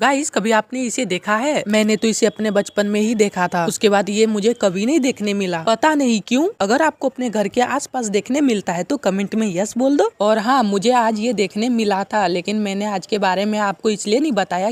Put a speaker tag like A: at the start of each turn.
A: guys कभी आपने इसे देखा है मैंने तो इसे अपने बचपन में ही देखा था उसके बाद ये मुझे कभी नहीं देखने मिला पता नहीं क्यों अगर आपको अपने घर के आसपास देखने मिलता है तो कमेंट में यस बोल दो और हाँ मुझे आज ये देखने मिला था लेकिन मैंने आज के बारे में आपको इसलिए नहीं बताया